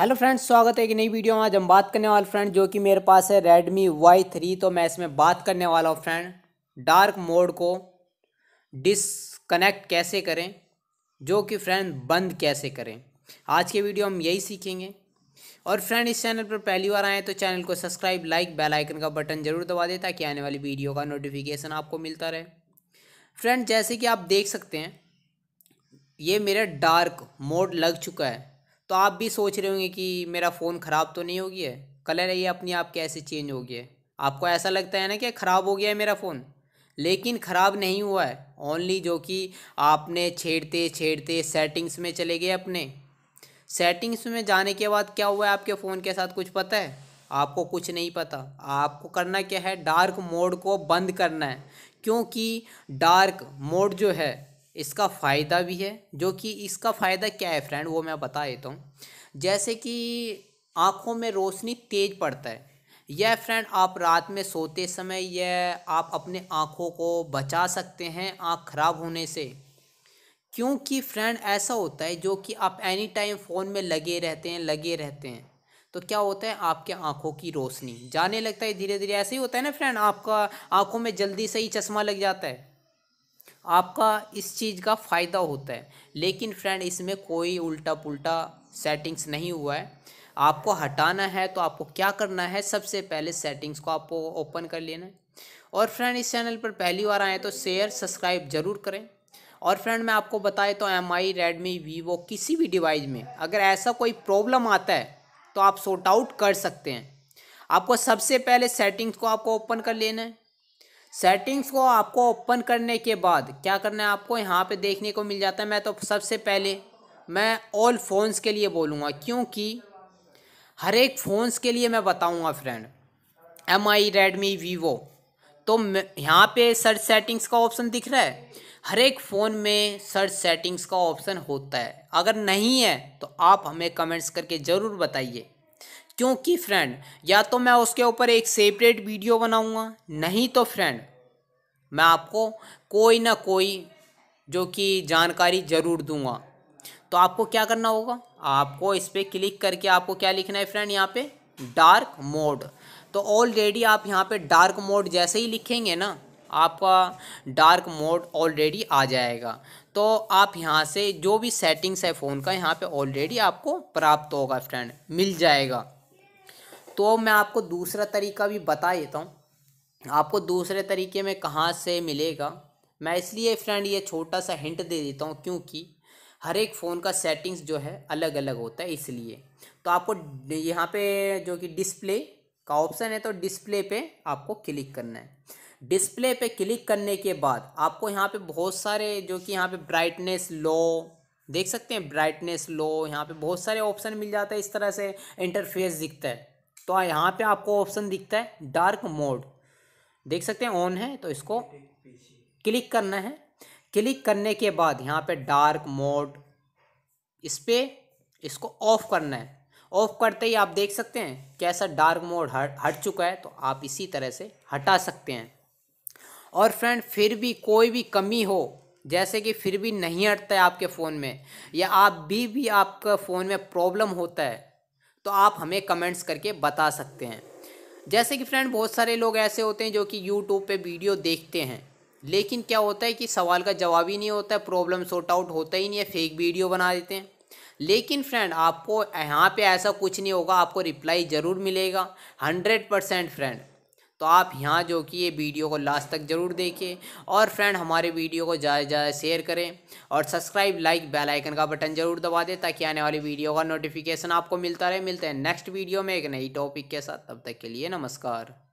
hello friends स्वागत है कि नई वीडियो में आज हम बात करने वाले फ्रेंड जो कि मेरे पास है रेडमी वाई थ्री तो मैं इसमें बात करने वाला हूँ फ्रेंड डार्क मोड को डिसकनेक्ट कैसे करें जो कि फ्रेंड बंद कैसे करें आज के वीडियो हम यही सीखेंगे और फ्रेंड इस चैनल पर पहली बार आएँ तो चैनल को सब्सक्राइब लाइक बेल आइकन का बटन जरूर दबा दें ताकि आने वाली वीडियो का नोटिफिकेशन आपको मिलता रहे फ्रेंड जैसे कि आप देख सकते हैं ये मेरा डार्क मोड लग चुका है तो आप भी सोच रहे होंगे कि मेरा फ़ोन ख़राब तो नहीं हो गया है कलर ये अपने आप कैसे चेंज हो गया है आपको ऐसा लगता है ना कि ख़राब हो गया है मेरा फ़ोन लेकिन ख़राब नहीं हुआ है ओनली जो कि आपने छेड़ते छेड़ते सेटिंग्स में चले गए अपने सेटिंग्स में जाने के बाद क्या हुआ है आपके फ़ोन के साथ कुछ पता है आपको कुछ नहीं पता आपको करना क्या है डार्क मोड को बंद करना है क्योंकि डार्क मोड जो है इसका फ़ायदा भी है जो कि इसका फ़ायदा क्या है फ्रेंड वो मैं बता देता हूँ जैसे कि आँखों में रोशनी तेज पड़ता है यह फ्रेंड आप रात में सोते समय यह आप अपने आँखों को बचा सकते हैं आँख खराब होने से क्योंकि फ्रेंड ऐसा होता है जो कि आप एनी टाइम फ़ोन में लगे रहते हैं लगे रहते हैं तो क्या होता है आपके आँखों की रोशनी जाने लगता है धीरे धीरे ऐसे ही होता है ना फ्रेंड आपका आँखों में जल्दी से ही चश्मा लग जाता है आपका इस चीज़ का फ़ायदा होता है लेकिन फ्रेंड इसमें कोई उल्टा पुल्टा सेटिंग्स नहीं हुआ है आपको हटाना है तो आपको क्या करना है सबसे पहले सेटिंग्स को आपको ओपन कर लेना है और फ्रेंड इस चैनल पर पहली बार आएँ तो शेयर सब्सक्राइब ज़रूर करें और फ्रेंड मैं आपको बताए तो एम आई रेडमी वीवो किसी भी डिवाइस में अगर ऐसा कोई प्रॉब्लम आता है तो आप सॉर्ट आउट कर सकते हैं आपको सबसे पहले सेटिंग्स को आपको ओपन कर लेना है सेटिंग्स को आपको ओपन करने के बाद क्या करना है आपको यहाँ पे देखने को मिल जाता है मैं तो सबसे पहले मैं ऑल फ़ोन्स के लिए बोलूँगा क्योंकि हर एक फ़ोन्स के लिए मैं बताऊँगा friend M I Redmi Vivo तो यहाँ पे सर्च सेटिंग्स का ऑप्शन दिख रहा है हर एक फ़ोन में सर्च सेटिंग्स का ऑप्शन होता है अगर नहीं है तो आप हमें कमेंट्स करके ज़रूर बताइए क्योंकि फ्रेंड या तो मैं उसके ऊपर एक सेपरेट वीडियो बनाऊंगा नहीं तो फ्रेंड मैं आपको कोई ना कोई जो कि जानकारी ज़रूर दूंगा तो आपको क्या करना होगा आपको इस पर क्लिक करके आपको क्या लिखना है फ्रेंड यहाँ पे डार्क मोड तो ऑलरेडी आप यहाँ पे डार्क मोड जैसे ही लिखेंगे ना आपका डार्क मोड ऑलरेडी आ जाएगा तो आप यहाँ से जो भी सेटिंग्स है फ़ोन का यहाँ पे ऑलरेडी आपको प्राप्त होगा फ्रेंड मिल जाएगा तो मैं आपको दूसरा तरीका भी बता देता हूँ आपको दूसरे तरीके में कहाँ से मिलेगा मैं इसलिए फ्रेंड ये छोटा सा हिंट दे देता हूँ क्योंकि हर एक फ़ोन का सेटिंग्स जो है अलग अलग होता है इसलिए तो आपको यहाँ पे जो कि डिस्प्ले का ऑप्शन है तो डिस्प्ले पे आपको क्लिक करना है डिस्प्ले पे क्लिक करने के बाद आपको यहाँ पे बहुत सारे जो कि यहाँ पे ब्राइटनेस लो देख सकते हैं ब्राइटनेस लो यहाँ पे बहुत सारे ऑप्शन मिल जाते हैं इस तरह से इंटरफेस दिखता है तो यहाँ पे आपको ऑप्शन दिखता है डार्क मोड देख सकते हैं ऑन है तो इसको क्लिक करना है क्लिक करने के बाद यहाँ पे डार्क मोड इस पर इसको ऑफ़ करना है ऑफ़ करते ही आप देख सकते हैं कैसा डार्क मोड हट हट चुका है तो आप इसी तरह से हटा सकते हैं और फ्रेंड फिर भी कोई भी कमी हो जैसे कि फिर भी नहीं हटता है आपके फ़ोन में या आप भी भी आपका फ़ोन में प्रॉब्लम होता है तो आप हमें कमेंट्स करके बता सकते हैं जैसे कि फ्रेंड बहुत सारे लोग ऐसे होते हैं जो कि यूट्यूब पे वीडियो देखते हैं लेकिन क्या होता है कि सवाल का जवाब ही नहीं होता है प्रॉब्लम सॉर्ट आउट होता ही नहीं है फेक वीडियो बना देते हैं लेकिन फ्रेंड आपको यहाँ पे ऐसा कुछ नहीं होगा आपको रिप्लाई ज़रूर मिलेगा हंड्रेड परसेंट फ्रेंड तो आप यहाँ जो कि ये वीडियो को लास्ट तक ज़रूर देखिए और फ्रेंड हमारे वीडियो को ज़्यादा से ज़्यादा शेयर करें और सब्सक्राइब लाइक बेल आइकन का बटन ज़रूर दबा दें ताकि आने वाली वीडियो का नोटिफिकेशन आपको मिलता रहे मिलते हैं नेक्स्ट वीडियो में एक नई टॉपिक के साथ तब तक के लिए नमस्कार